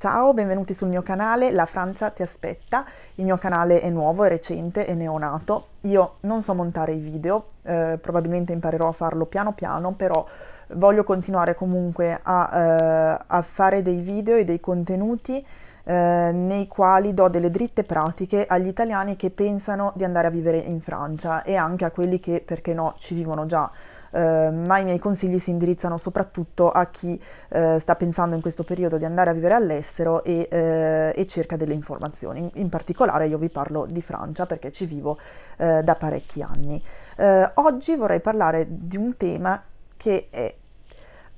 Ciao, benvenuti sul mio canale La Francia ti aspetta. Il mio canale è nuovo, è recente, è neonato. Io non so montare i video, eh, probabilmente imparerò a farlo piano piano, però voglio continuare comunque a, eh, a fare dei video e dei contenuti eh, nei quali do delle dritte pratiche agli italiani che pensano di andare a vivere in Francia e anche a quelli che, perché no, ci vivono già Ehm, ma i miei consigli si indirizzano soprattutto a chi eh, sta pensando in questo periodo di andare a vivere all'estero e, eh, e cerca delle informazioni. In, particolare io vi parlo di Francia perché ci vivo eh, da parecchi anni. Eh, oggi vorrei parlare di un tema che è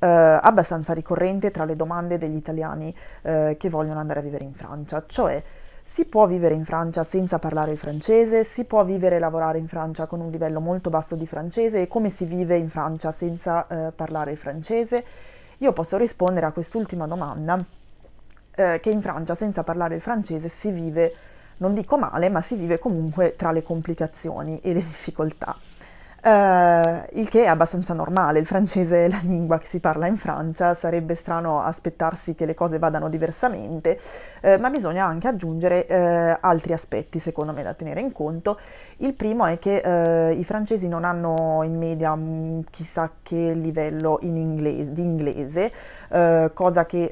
eh, abbastanza ricorrente tra le domande degli italiani che vogliono andare a vivere in Francia, cioè si può vivere in Francia senza parlare il francese, si può vivere e lavorare in Francia con un livello molto basso di francese e come si vive in Francia senza eh, parlare il francese? Io posso rispondere a quest'ultima domanda eh, che in Francia senza parlare il francese si vive, non dico male, ma si vive comunque tra le complicazioni e le difficoltà. Eh, il che è abbastanza normale, il francese è la lingua che si parla in Francia, sarebbe strano aspettarsi che le cose vadano diversamente, uh, ma bisogna anche aggiungere uh, altri aspetti secondo me da tenere in conto. Il primo è che i francesi non hanno in media mh, mm, chissà che livello in inglese, di inglese, cosa che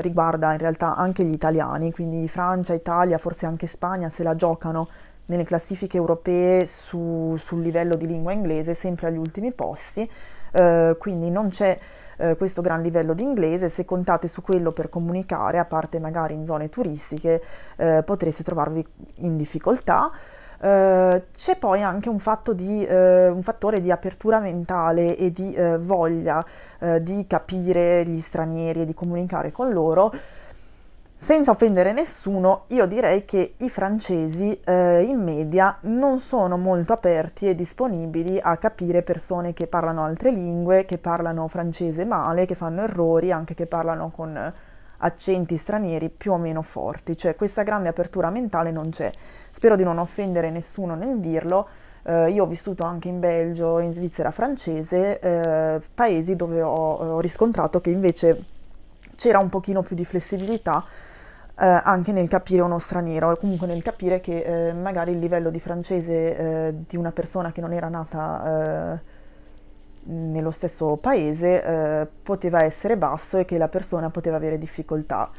riguarda in realtà anche gli italiani, quindi Francia, Italia, forse anche Spagna se la giocano nelle classifiche europee su, sul livello di lingua inglese sempre agli ultimi posti, eh, quindi non c'è eh, questo gran livello di inglese, se contate su quello per comunicare, a parte magari in zone turistiche, eh, potreste trovarvi in difficoltà. Eh, c'è poi anche un, fatto di, eh, un, fattore di apertura mentale e di eh, voglia di capire gli stranieri e di comunicare con loro, senza offendere nessuno, io direi che i francesi eh, in media non sono molto aperti e disponibili a capire persone che parlano altre lingue, che parlano francese male, che fanno errori, anche che parlano con accenti stranieri più o meno forti, cioè questa grande apertura mentale non c'è. Spero di non offendere nessuno nel dirlo, Uh, io ho vissuto anche in Belgio, in Svizzera francese, eh, paesi dove ho, ho riscontrato che invece c'era un pochino più di flessibilità eh, anche nel capire uno straniero e comunque nel capire che eh, magari il livello di francese eh, di una persona che non era nata eh, nello stesso paese eh, poteva essere basso e che la persona poteva avere difficoltà.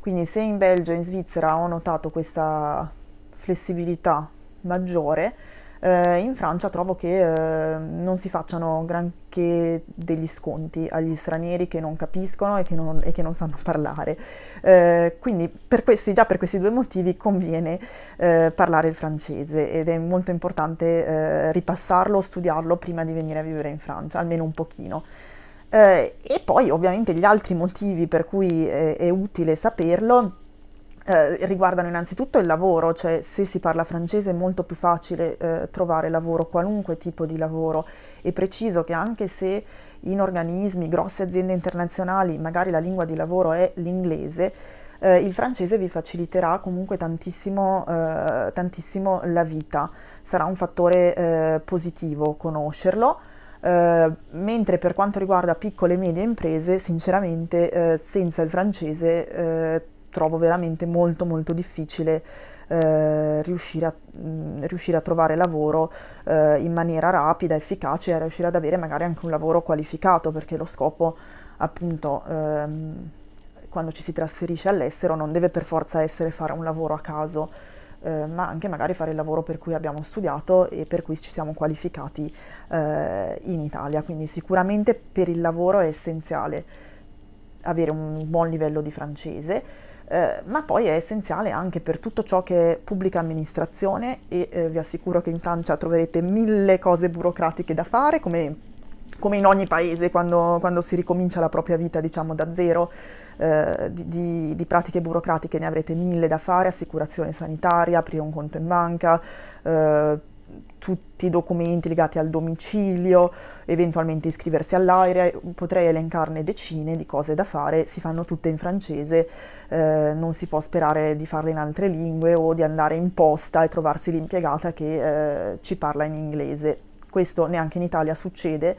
Quindi se in Belgio e in Svizzera ho notato questa flessibilità maggiore, eh, in Francia trovo che eh, non si facciano granché degli sconti agli stranieri che non capiscono e che non, e che non sanno parlare. Eh, quindi per questi, già per questi due motivi conviene eh, parlare il francese ed è molto importante eh, ripassarlo, studiarlo prima di venire a vivere in Francia, almeno un pochino. Eh, e poi ovviamente gli altri motivi per cui è utile saperlo eh, riguardano innanzitutto il lavoro, cioè se si parla francese è molto più facile eh, trovare lavoro, qualunque tipo di lavoro. È preciso che anche se in organismi, grosse aziende internazionali, magari la lingua di lavoro è l'inglese, eh, il francese vi faciliterà comunque tantissimo, eh, tantissimo la vita, sarà un fattore eh, positivo conoscerlo. Uh, mentre per quanto riguarda piccole e medie imprese, sinceramente uh, senza il francese uh, trovo veramente molto molto difficile eh, riuscire, a, mh, riuscire, a, trovare lavoro eh, in maniera rapida, efficace e riuscire ad avere magari anche un lavoro qualificato perché lo scopo appunto ehm, quando ci si trasferisce all'estero non deve per forza essere fare un lavoro a caso eh, ma anche magari fare il lavoro per cui abbiamo studiato e per cui ci siamo qualificati eh, in Italia quindi sicuramente per il lavoro è essenziale avere un buon livello di francese eh, ma poi è essenziale anche per tutto ciò che è pubblica amministrazione e eh, vi assicuro che in Francia troverete mille cose burocratiche da fare, come, come in ogni paese quando, quando, si ricomincia la propria vita diciamo da zero, eh, di, di, di, pratiche burocratiche ne avrete mille da fare, assicurazione sanitaria, aprire un conto in banca eh, tutti i documenti legati al domicilio, eventualmente iscriversi all'aria, potrei elencarne decine di cose da fare, si fanno tutte in francese, eh, non si può sperare di farle in altre lingue o di andare in posta e trovarsi l'impiegata che eh, ci parla in inglese. Questo neanche in Italia succede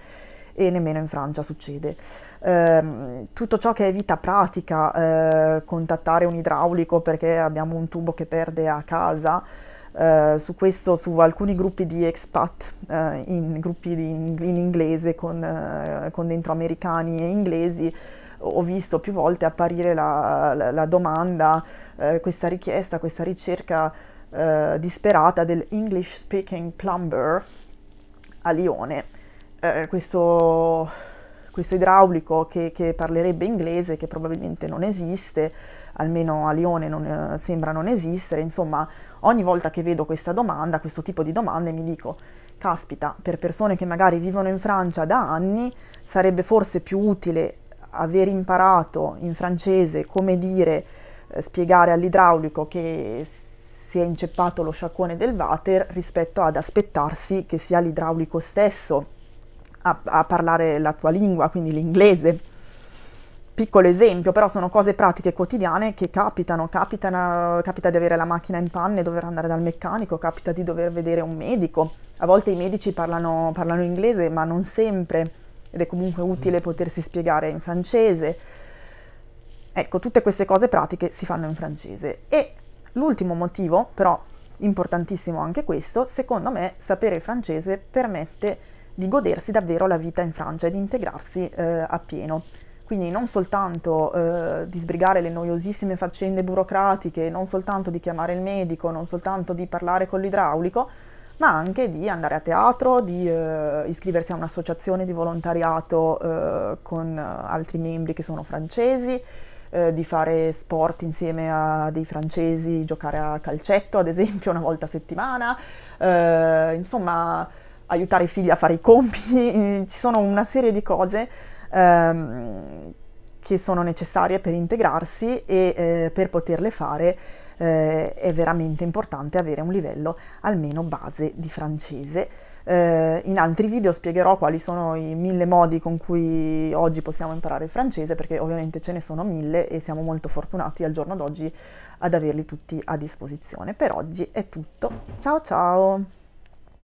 e nemmeno in Francia succede. Eh, tutto ciò che è vita pratica, eh, contattare un idraulico perché abbiamo un tubo che perde a casa, eh, su questo su alcuni gruppi di expat, eh, in gruppi di, in, in, inglese con, eh, con dentro americani e inglesi, ho visto più volte apparire la, la, la domanda, eh, questa richiesta, questa ricerca eh, disperata dell'English speaking plumber a Lione. questo questo idraulico che, che, parlerebbe inglese, che probabilmente non esiste, almeno a Lione non, eh, sembra non esistere, insomma ogni volta che vedo questa domanda, questo tipo di domande mi dico caspita, per persone che magari vivono in Francia da anni sarebbe forse più utile aver imparato in francese come dire, eh, spiegare all'idraulico che si è inceppato lo sciacquone del water rispetto ad aspettarsi che sia l'idraulico stesso a, a parlare la tua lingua, quindi l'inglese piccolo esempio, però sono cose pratiche quotidiane che capitano, capitano, capita di avere la macchina in panne e dover andare dal meccanico, capita di dover vedere un medico, a volte i medici parlano, parlano inglese ma non sempre ed è comunque mm. utile potersi spiegare in francese. Ecco, tutte queste cose pratiche si fanno in francese e l'ultimo motivo, però importantissimo anche questo, secondo me sapere il francese permette di godersi davvero la vita in Francia e di integrarsi eh, appieno. pieno. Quindi non soltanto eh, di sbrigare le noiosissime faccende burocratiche, non soltanto di chiamare il medico, non soltanto di parlare con l'idraulico, ma anche di andare a teatro, di eh, iscriversi a un'associazione di volontariato eh, con altri membri che sono francesi, eh, di fare sport insieme a dei francesi, giocare a calcetto ad esempio una volta a settimana, eh, insomma aiutare i figli a fare i compiti, ci sono una serie di cose ehm, che sono necessarie per integrarsi e eh, per poterle fare eh, è veramente importante avere un livello almeno base di francese. Eh, in altri video spiegherò quali sono i mille modi con cui oggi possiamo imparare il francese, perché ovviamente ce ne sono mille e siamo molto fortunati al giorno d'oggi ad averli tutti a disposizione. Per oggi è tutto. Ciao ciao!